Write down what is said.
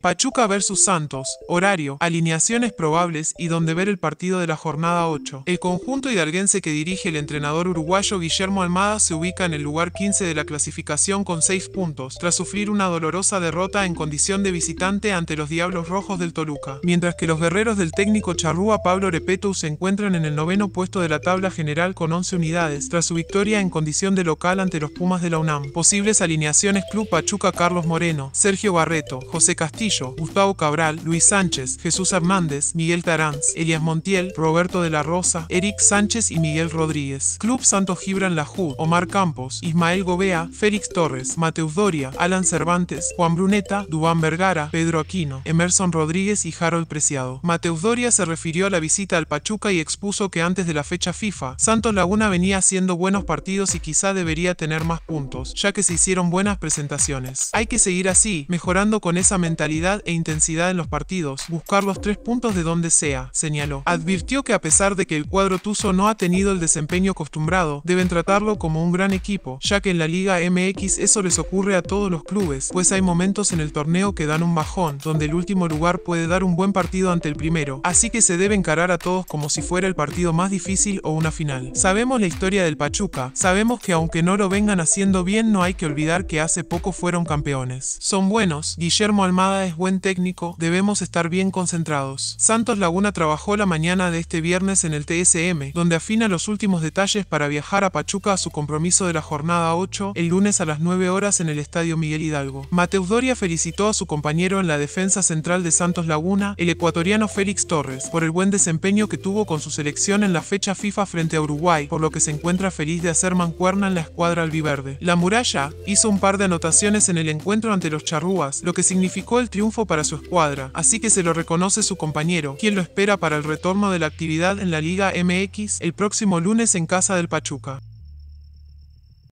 Pachuca versus Santos, horario, alineaciones probables y donde ver el partido de la jornada 8. El conjunto hidalguense que dirige el entrenador uruguayo Guillermo Almada se ubica en el lugar 15 de la clasificación con 6 puntos, tras sufrir una dolorosa derrota en condición de visitante ante los Diablos Rojos del Toluca, mientras que los guerreros del técnico charrúa Pablo Repetu se encuentran en el noveno puesto de la tabla general con 11 unidades, tras su victoria en condición de local ante los Pumas de la UNAM. Posibles alineaciones Club Pachuca Carlos Moreno, Sergio Barreto, José Castillo, Gustavo Cabral, Luis Sánchez, Jesús Hernández, Miguel Taranz, Elias Montiel, Roberto de la Rosa, Eric Sánchez y Miguel Rodríguez. Club Santos Gibran Lajú, Omar Campos, Ismael Gobea, Félix Torres, Mateus Doria, Alan Cervantes, Juan Bruneta, Dubán Vergara, Pedro Aquino, Emerson Rodríguez y Harold Preciado. Mateus Doria se refirió a la visita al Pachuca y expuso que antes de la fecha FIFA, Santos Laguna venía haciendo buenos partidos y quizá debería tener más puntos, ya que se hicieron buenas presentaciones. Hay que seguir así, mejorando con esa mentalidad e intensidad en los partidos, buscar los tres puntos de donde sea, señaló. Advirtió que a pesar de que el cuadro Tuzo no ha tenido el desempeño acostumbrado, deben tratarlo como un gran equipo, ya que en la Liga MX eso les ocurre a todos los clubes, pues hay momentos en el torneo que dan un bajón, donde el último lugar puede dar un buen partido ante el primero, así que se debe encarar a todos como si fuera el partido más difícil o una final. Sabemos la historia del Pachuca, sabemos que aunque no lo vengan haciendo bien no hay que olvidar que hace poco fueron campeones. Son buenos, Guillermo Almada es buen técnico, debemos estar bien concentrados. Santos Laguna trabajó la mañana de este viernes en el TSM, donde afina los últimos detalles para viajar a Pachuca a su compromiso de la jornada 8, el lunes a las 9 horas en el Estadio Miguel Hidalgo. Mateus Doria felicitó a su compañero en la defensa central de Santos Laguna, el ecuatoriano Félix Torres, por el buen desempeño que tuvo con su selección en la fecha FIFA frente a Uruguay, por lo que se encuentra feliz de hacer mancuerna en la escuadra albiverde. La muralla hizo un par de anotaciones en el encuentro ante los charrúas, lo que significó el triunfo para su escuadra, así que se lo reconoce su compañero, quien lo espera para el retorno de la actividad en la Liga MX el próximo lunes en casa del Pachuca.